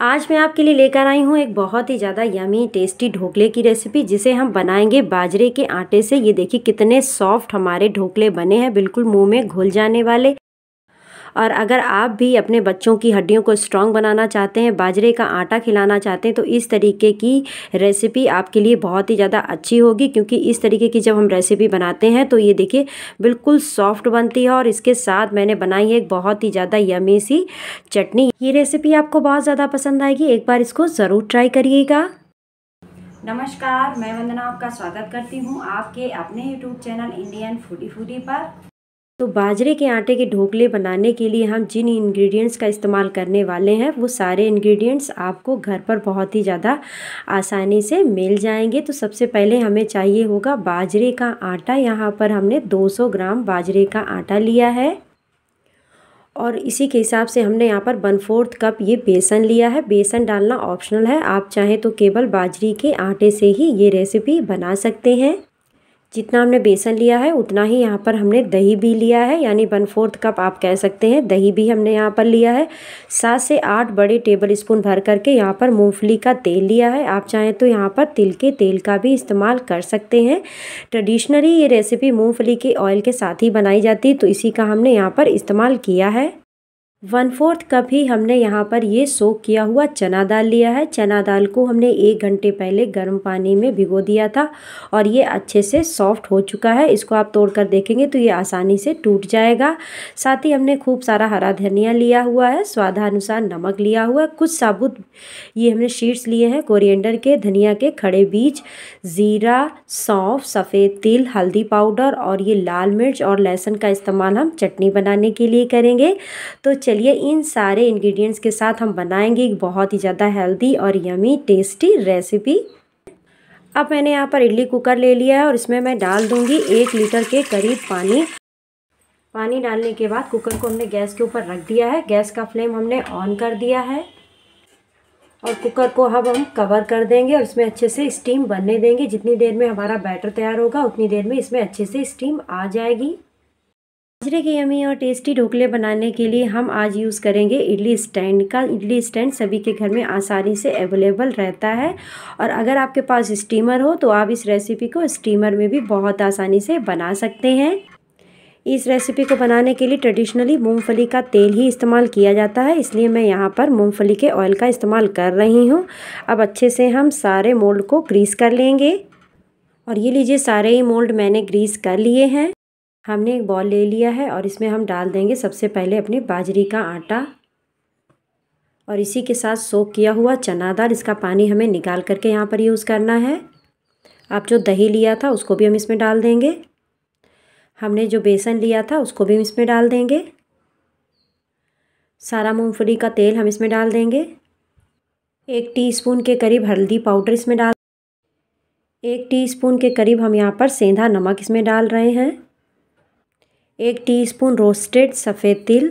आज मैं आपके लिए लेकर आई हूँ एक बहुत ही ज़्यादा यमी टेस्टी ढोकले की रेसिपी जिसे हम बनाएंगे बाजरे के आटे से ये देखिए कितने सॉफ्ट हमारे ढोकले बने हैं बिल्कुल मुंह में घुल जाने वाले और अगर आप भी अपने बच्चों की हड्डियों को स्ट्रॉन्ग बनाना चाहते हैं बाजरे का आटा खिलाना चाहते हैं तो इस तरीके की रेसिपी आपके लिए बहुत ही ज़्यादा अच्छी होगी क्योंकि इस तरीके की जब हम रेसिपी बनाते हैं तो ये देखिए बिल्कुल सॉफ्ट बनती है और इसके साथ मैंने बनाई है एक बहुत ही ज़्यादा यमी सी चटनी ये रेसिपी आपको बहुत ज़्यादा पसंद आएगी एक बार इसको ज़रूर ट्राई करिएगा नमस्कार मैं वंदना आपका स्वागत करती हूँ आपके अपने YouTube channel Indian foodie foodie पर तो बाजरे के आटे के ढोकले बनाने के लिए हम जिन इंग्रेडिएंट्स का इस्तेमाल करने वाले हैं वो सारे इंग्रेडिएंट्स आपको घर पर बहुत ही ज़्यादा आसानी से मिल जाएंगे तो सबसे पहले हमें चाहिए होगा बाजरे का आटा यहाँ पर हमने 200 ग्राम बाजरे का आटा लिया है और इसी के हिसाब से हमने यहाँ पर वन फोर्थ कप ये बेसन लिया है बेसन डालना ऑप्शनल है आप चाहें तो केवल बाजरे के आटे से ही ये रेसिपी बना सकते हैं जितना हमने बेसन लिया है उतना ही यहाँ पर हमने दही भी लिया है यानी वन फोर्थ कप आप कह सकते हैं दही भी हमने यहाँ पर लिया है सात से आठ बड़े टेबल स्पून भर करके यहाँ पर मूंगफली का तेल लिया है आप चाहें तो यहाँ पर तिल के तेल का भी इस्तेमाल कर सकते हैं ट्रेडिशनली ये रेसिपी मूँगफली के ऑयल के साथ ही बनाई जाती है तो इसी का हमने यहाँ पर इस्तेमाल किया है वन फोर्थ कप ही हमने यहाँ पर ये सोक किया हुआ चना दाल लिया है चना दाल को हमने एक घंटे पहले गर्म पानी में भिगो दिया था और ये अच्छे से सॉफ्ट हो चुका है इसको आप तोड़ कर देखेंगे तो ये आसानी से टूट जाएगा साथ ही हमने खूब सारा हरा धनिया लिया हुआ है स्वादानुसार नमक लिया हुआ है कुछ साबुत ये हमने शीट्स लिए हैं कोरिएंडर के धनिया के खड़े बीज ज़ीरा सौंफ सफ़ेद तिल हल्दी पाउडर और ये लाल मिर्च और लहसुन का इस्तेमाल हम चटनी बनाने के लिए करेंगे तो चलिए इन सारे इंग्रेडिएंट्स के साथ हम बनाएंगे एक बहुत ही ज़्यादा हेल्दी और यमी टेस्टी रेसिपी अब मैंने यहाँ पर इडली कुकर ले लिया है और इसमें मैं डाल दूँगी एक लीटर के करीब पानी पानी डालने के बाद कुकर को हमने गैस के ऊपर रख दिया है गैस का फ्लेम हमने ऑन कर दिया है और कुकर को अब हम कवर कर देंगे और इसमें अच्छे से स्टीम बनने देंगे जितनी देर में हमारा बैटर तैयार होगा उतनी देर में इसमें अच्छे से स्टीम आ जाएगी बाजरे के यमी और टेस्टी ढोकले बनाने के लिए हम आज यूज़ करेंगे इडली स्टैंड का इडली स्टैंड सभी के घर में आसानी से अवेलेबल रहता है और अगर आपके पास स्टीमर हो तो आप इस रेसिपी को स्टीमर में भी बहुत आसानी से बना सकते हैं इस रेसिपी को बनाने के लिए ट्रेडिशनली मूंगफली का तेल ही इस्तेमाल किया जाता है इसलिए मैं यहाँ पर मूँगफली के ऑयल का इस्तेमाल कर रही हूँ अब अच्छे से हम सारे मोल्ड को ग्रीस कर लेंगे और ये लीजिए सारे ही मोल्ड मैंने ग्रीस कर लिए हैं हमने एक बॉल ले लिया है और इसमें हम डाल देंगे सबसे पहले अपने बाजरी का आटा और इसी के साथ सोख किया हुआ चना दाल इसका पानी हमें निकाल करके यहाँ पर यूज़ करना है आप जो दही लिया था उसको भी हम इसमें डाल देंगे हमने जो बेसन लिया था उसको भी हम इसमें डाल देंगे सारा मूंगफली का तेल हम इसमें डाल देंगे एक टीस्पून के करीब हल्दी पाउडर इसमें डाल एक टीस्पून के करीब हम यहाँ पर सेंधा नमक इसमें डाल रहे हैं एक टीस्पून रोस्टेड सफ़ेद तिल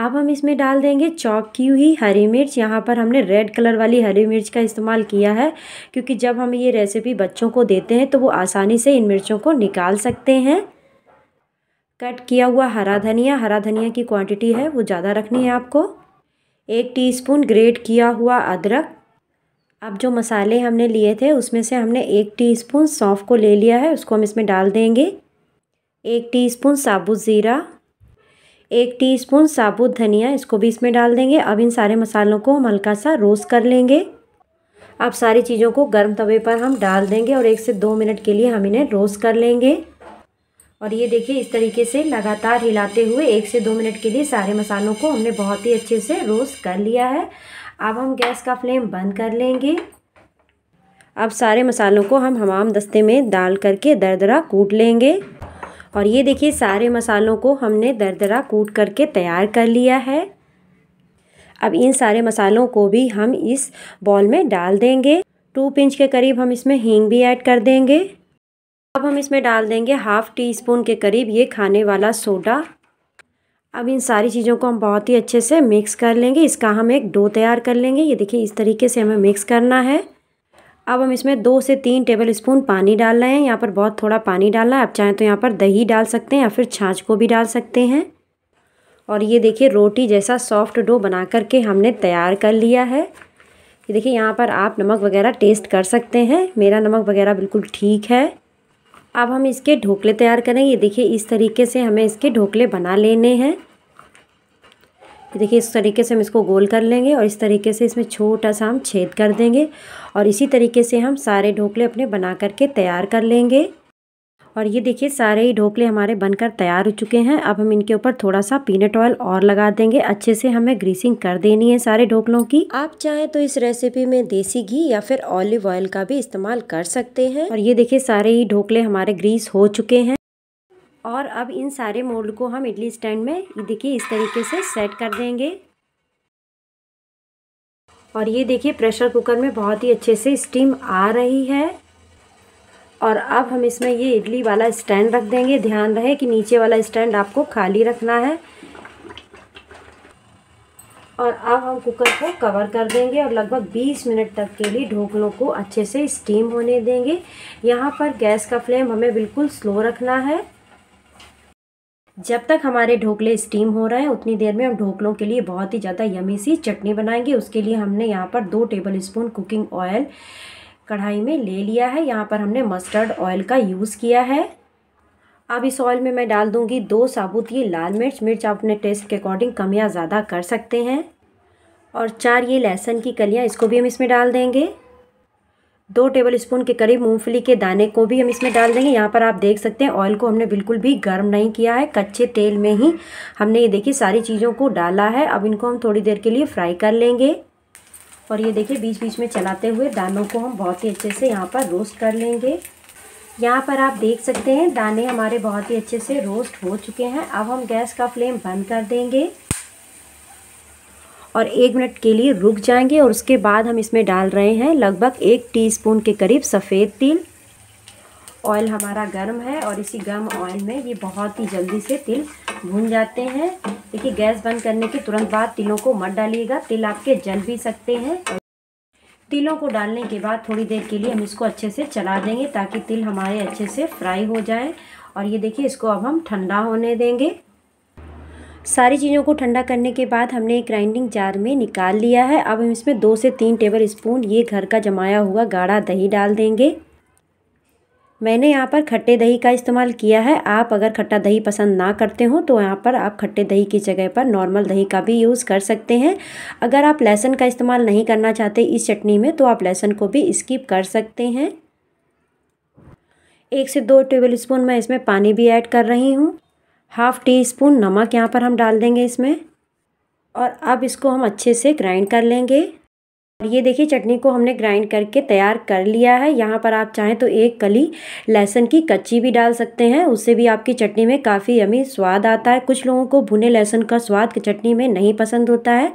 अब हम इसमें डाल देंगे चॉप की हुई हरी मिर्च यहाँ पर हमने रेड कलर वाली हरी मिर्च का इस्तेमाल किया है क्योंकि जब हम ये रेसिपी बच्चों को देते हैं तो वो आसानी से इन मिर्चों को निकाल सकते हैं कट किया हुआ हरा धनिया हरा धनिया की क्वांटिटी है वो ज़्यादा रखनी है आपको एक टीस्पून ग्रेट किया हुआ अदरक अब जो मसाले हमने लिए थे उसमें से हमने एक टीस्पून सौंफ को ले लिया है उसको हम इसमें डाल देंगे एक टीस्पून साबुत ज़ीरा एक टीस्पून साबुत धनिया इसको भी इसमें डाल देंगे अब इन सारे मसालों को हम हल्का सा रोस्ट कर लेंगे अब सारी चीज़ों को गर्म तवे पर हम डाल देंगे और एक से दो मिनट के लिए हम इन्हें रोस्ट कर लेंगे और ये देखिए इस तरीके से लगातार हिलाते हुए एक से दो मिनट के लिए सारे मसालों को हमने बहुत ही अच्छे से रोस्ट कर लिया है अब हम गैस का फ्लेम बंद कर लेंगे अब सारे मसालों को हम हमाम दस्ते में डाल करके दरदरा कूट लेंगे और ये देखिए सारे मसालों को हमने दरदरा कूट करके तैयार कर लिया है अब इन सारे मसालों को भी हम इस बॉल में डाल देंगे टू पिंच के करीब हम इसमें हींग भी ऐड कर देंगे अब हम इसमें डाल देंगे हाफ़ टी स्पून के करीब ये खाने वाला सोडा अब इन सारी चीज़ों को हम बहुत ही अच्छे से मिक्स कर लेंगे इसका हम एक डो तैयार कर लेंगे ये देखिए इस तरीके से हमें मिक्स करना है अब हम इसमें दो से तीन टेबल स्पून पानी डाल रहे हैं यहाँ पर बहुत थोड़ा पानी डालना है आप चाहें तो यहाँ पर दही डाल सकते हैं या फिर छाछ को भी डाल सकते हैं और ये देखिए रोटी जैसा सॉफ्ट डो बना करके हमने तैयार कर लिया है ये देखिए यहाँ पर आप नमक वगैरह टेस्ट कर सकते हैं मेरा नमक वगैरह बिल्कुल ठीक है अब हम इसके ढोकले तैयार करेंगे ये देखिए इस तरीके से हमें इसके ढोकले बना लेने हैं देखिए इस तरीके से हम इसको गोल कर लेंगे और इस तरीके से इसमें छोटा सा हम छेद कर देंगे और इसी तरीके से हम सारे ढोकले अपने बना करके तैयार कर लेंगे और ये देखिए सारे ही ढोकले हमारे बनकर तैयार हो चुके हैं अब हम इनके ऊपर थोड़ा सा पीनट ऑयल और लगा देंगे अच्छे से हमें ग्रीसिंग कर देनी है सारे ढोकलों की आप चाहें तो इस रेसिपी में देसी घी या फिर ऑलिव ऑयल का भी इस्तेमाल कर सकते हैं और ये देखिए सारे ही ढोकले हमारे ग्रीस हो चुके हैं और अब इन सारे मोल्ड को हम इडली स्टैंड में देखिए इस तरीके से सेट कर देंगे और ये देखिए प्रेशर कुकर में बहुत ही अच्छे से स्टीम आ रही है और अब हम इसमें ये इडली वाला स्टैंड रख देंगे ध्यान रहे कि नीचे वाला स्टैंड आपको खाली रखना है और अब हम कुकर को कवर कर देंगे और लगभग 20 मिनट तक के लिए ढोकलों को अच्छे से स्टीम होने देंगे यहाँ पर गैस का फ्लेम हमें बिल्कुल स्लो रखना है जब तक हमारे ढोकले स्टीम हो रहे हैं उतनी देर में हम ढोकलों के लिए बहुत ही ज़्यादा यमी सी चटनी बनाएंगे उसके लिए हमने यहाँ पर दो टेबल स्पून कुकिंग ऑयल कढ़ाई में ले लिया है यहाँ पर हमने मस्टर्ड ऑयल का यूज़ किया है अब इस ऑयल में मैं डाल दूँगी दो साबुत ये लाल मिर्च मिर्च आप अपने टेस्ट के अकॉर्डिंग कम या ज़्यादा कर सकते हैं और चार ये लहसुन की कलियाँ इसको भी हम इसमें डाल देंगे दो टेबल स्पून के करीब मूंगफली के दाने को भी हम इसमें डाल देंगे यहाँ पर आप देख सकते हैं ऑयल को हमने बिल्कुल भी गर्म नहीं किया है कच्चे तेल में ही हमने ये देखिए सारी चीज़ों को डाला है अब इनको हम थोड़ी देर के लिए फ्राई कर लेंगे और ये देखिए बीच बीच में चलाते हुए दानों को हम बहुत ही अच्छे से यहाँ पर रोस्ट कर लेंगे यहाँ पर आप देख सकते हैं दाने हमारे बहुत ही अच्छे से रोस्ट हो चुके हैं अब हम गैस का फ्लेम बंद कर देंगे और एक मिनट के लिए रुक जाएंगे और उसके बाद हम इसमें डाल रहे हैं लगभग एक टीस्पून के करीब सफ़ेद तिल ऑयल हमारा गर्म है और इसी गर्म ऑयल में ये बहुत ही जल्दी से तिल भून जाते हैं देखिए गैस बंद करने के तुरंत बाद तिलों को मत डालिएगा तिल आपके जल भी सकते हैं तिलों को डालने के बाद थोड़ी देर के लिए हम इसको अच्छे से चला देंगे ताकि तिल हमारे अच्छे से फ्राई हो जाए और ये देखिए इसको अब हम ठंडा होने देंगे सारी चीज़ों को ठंडा करने के बाद हमने एक ग्राइंडिंग जार में निकाल लिया है अब हम इसमें दो से तीन टेबल स्पून ये घर का जमाया हुआ गाढ़ा दही डाल देंगे मैंने यहाँ पर खट्टे दही का इस्तेमाल किया है आप अगर खट्टा दही पसंद ना करते हो तो यहाँ पर आप खट्टे दही की जगह पर नॉर्मल दही का भी यूज़ कर सकते हैं अगर आप लहसुन का इस्तेमाल नहीं करना चाहते इस चटनी में तो आप लहसुन को भी स्किप कर सकते हैं एक से दो टेबल स्पून मैं इसमें पानी भी ऐड कर रही हूँ हाफ़ टी स्पून नमक यहाँ पर हम डाल देंगे इसमें और अब इसको हम अच्छे से ग्राइंड कर लेंगे और ये देखिए चटनी को हमने ग्राइंड करके तैयार कर लिया है यहाँ पर आप चाहें तो एक कली लहसुन की कच्ची भी डाल सकते हैं उससे भी आपकी चटनी में काफ़ी यमी स्वाद आता है कुछ लोगों को भुने लहसुन का स्वाद चटनी में नहीं पसंद होता है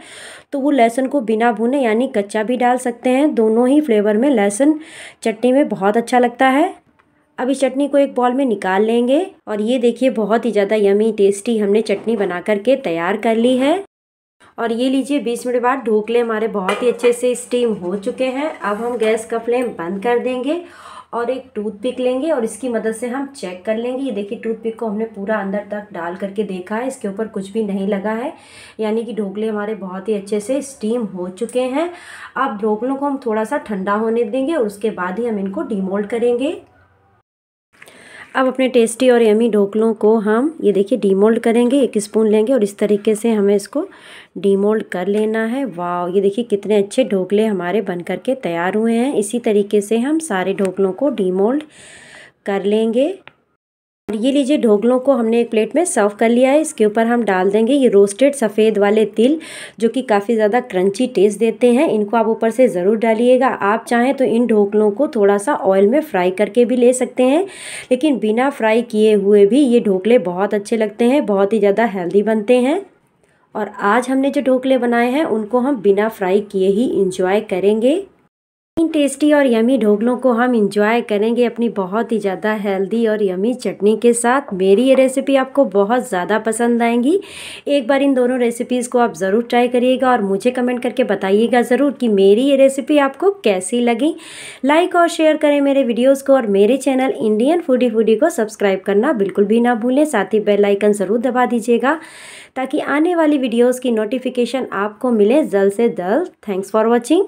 तो वो लहसुन को बिना भुने यानी कच्चा भी डाल सकते हैं दोनों ही फ्लेवर में लहसुन चटनी में बहुत अच्छा लगता है अब इस चटनी को एक बॉल में निकाल लेंगे और ये देखिए बहुत ही ज़्यादा यमी टेस्टी हमने चटनी बना करके तैयार कर ली है और ये लीजिए बीस मिनट बाद ढोकले हमारे बहुत ही अच्छे से स्टीम हो चुके हैं अब हम गैस का फ्लेम बंद कर देंगे और एक टूथपिक लेंगे और इसकी मदद से हम चेक कर लेंगे ये देखिए टूथपिक को हमने पूरा अंदर तक डाल करके देखा है इसके ऊपर कुछ भी नहीं लगा है यानी कि ढोकले हमारे बहुत ही अच्छे से स्टीम हो चुके हैं अब ढोकलों को हम थोड़ा सा ठंडा होने देंगे और उसके बाद ही हम इनको डिमोल्ड करेंगे अब अपने टेस्टी और यमी ढोकलों को हम ये देखिए डीमोल्ड करेंगे एक स्पून लेंगे और इस तरीके से हमें इसको डीमोल्ड कर लेना है वाह ये देखिए कितने अच्छे ढोकले हमारे बन करके के तैयार हुए हैं इसी तरीके से हम सारे ढोकलों को डीमोल्ड कर लेंगे ये लीजिए ढोकलों को हमने एक प्लेट में सर्व कर लिया है इसके ऊपर हम डाल देंगे ये रोस्टेड सफ़ेद वाले तिल जो कि काफ़ी ज़्यादा क्रंची टेस्ट देते हैं इनको आप ऊपर से ज़रूर डालिएगा आप चाहें तो इन ढोकलों को थोड़ा सा ऑयल में फ्राई करके भी ले सकते हैं लेकिन बिना फ्राई किए हुए भी ये ढोकले बहुत अच्छे लगते हैं बहुत ही ज़्यादा हेल्दी बनते हैं और आज हमने जो ढोकले बनाए हैं उनको हम बिना फ्राई किए ही इंजॉय करेंगे इन टेस्टी और यमी ढोकलों को हम इंजॉय करेंगे अपनी बहुत ही ज़्यादा हेल्दी और यमी चटनी के साथ मेरी ये रेसिपी आपको बहुत ज़्यादा पसंद आएंगी एक बार इन दोनों रेसिपीज़ को आप ज़रूर ट्राई करिएगा और मुझे कमेंट करके बताइएगा ज़रूर कि मेरी ये रेसिपी आपको कैसी लगी लाइक और शेयर करें मेरे वीडियोज़ को और मेरे चैनल इंडियन फूडी फूडी को सब्सक्राइब करना बिल्कुल भी ना भूलें साथ ही बेलाइकन ज़रूर दबा दीजिएगा ताकि आने वाली वीडियोज़ की नोटिफिकेशन आपको मिले जल्द से जल्द थैंक्स फॉर वॉचिंग